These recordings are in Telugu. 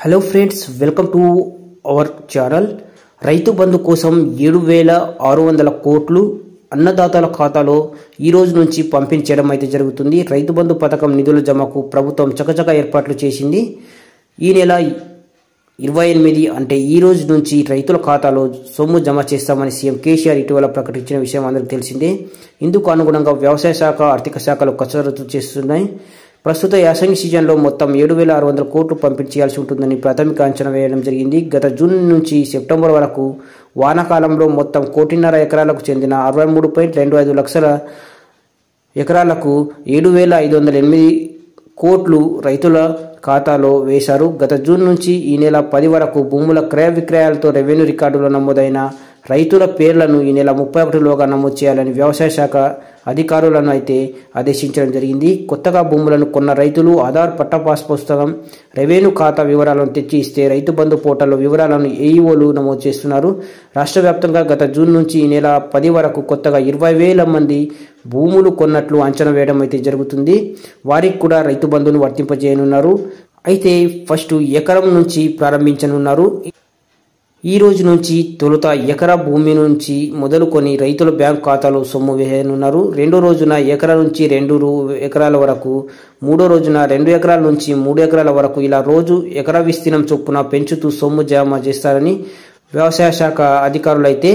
hello friends welcome to our channel Rythu Bandhu కోసం ఏడు వేల ఆరు వందల కోట్లు అన్నదాతల ఖాతాలో ఈ రోజు నుంచి పంపిణీ చేయడం అయితే జరుగుతుంది రైతు బంధు పథకం నిధుల జమకు ప్రభుత్వం చకచక ఏర్పాట్లు చేసింది ఈ నెల ఇరవై ఎనిమిది అంటే ఈ రోజు నుంచి రైతుల ఖాతాలో సొమ్ము జమ చేస్తామని సీఎం కేసీఆర్ ఇటీవల ప్రకటించిన విషయం అందరికీ తెలిసిందే ఇందుకు అనుగుణంగా వ్యవసాయ శాఖ ఆర్థిక శాఖలు కసరత్తు చేస్తున్నాయి ప్రస్తుత యాసంగి సీజన్లో మొత్తం ఏడు వేల ఆరు వందల కోట్లు పంపించాల్సి ఉంటుందని ప్రాథమిక అంచనా వేయడం జరిగింది గత జూన్ నుంచి సెప్టెంబర్ వరకు వానాకాలంలో మొత్తం కోటిన్నర ఎకరాలకు చెందిన అరవై మూడు పాయింట్ రెండు ఐదు లక్షల ఎకరాలకు ఏడు వేల ఐదు వందల ఎనిమిది కోట్లు రైతుల ఖాతాలో వేశారు గత జూన్ నుంచి ఈ నెల పది వరకు భూముల క్రయ విక్రయాలతో రెవెన్యూ రికార్డులో నమోదైన రైతుల పేర్లను ఈ నెల ముప్పై ఒకటిలోగా నమోదు చేయాలని వ్యవసాయ శాఖ అధికారులను అయితే ఆదేశించడం జరిగింది కొత్తగా భూములను కొన్న రైతులు ఆధార్ పట్టపాస్ పుస్తకం రెవెన్యూ ఖాతా వివరాలను తెచ్చి ఇస్తే రైతు బంధు పోర్టల్లో వివరాలను ఏఈఓలు నమోదు చేస్తున్నారు రాష్ట్ర వ్యాప్తంగా గత జూన్ నుంచి ఈ నెల పది వరకు కొత్తగా ఇరవై వేల మంది భూములు కొన్నట్లు అంచనా వేయడం అయితే జరుగుతుంది వారికి కూడా రైతు బంధువులు వర్తింపజేయనున్నారు అయితే ఫస్ట్ ఎకరం నుంచి ప్రారంభించనున్నారు ఈ రోజు నుంచి తొలుత ఎకరా భూమి నుంచి మొదలుకొని రైతుల బ్యాంక్ ఖాతాలో సొమ్ము వేయనున్నారు రెండో రోజున ఎకరా నుంచి రెండు ఎకరాల వరకు మూడో రోజున రెండు ఎకరాల నుంచి మూడు ఎకరాల వరకు ఇలా రోజు ఎకరా విస్తీర్ణం చొప్పున పెంచుతూ సొమ్ము జమ చేస్తారని వ్యవసాయ శాఖ అధికారులైతే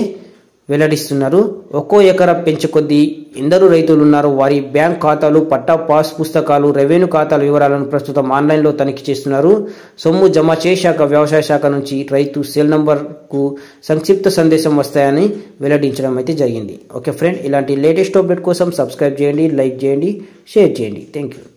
వెల్లడిస్తున్నారు ఒక్కో ఎకరా పెంచుకొద్దీ ఎందరూ రైతులు ఉన్నారు వారి బ్యాంక్ ఖాతాలు పట్టా పాస్ పుస్తకాలు రెవెన్యూ ఖాతాల వివరాలను ప్రస్తుతం ఆన్లైన్లో తనిఖీ చేస్తున్నారు సొమ్ము జమ చేశాక వ్యవసాయ శాఖ నుంచి రైతు సెల్ నంబర్కు సంక్షిప్త సందేశం వస్తాయని వెల్లడించడం అయితే జరిగింది ఓకే ఫ్రెండ్ ఇలాంటి లేటెస్ట్ అప్డేట్ కోసం సబ్స్క్రైబ్ చేయండి లైక్ చేయండి షేర్ చేయండి థ్యాంక్ యూ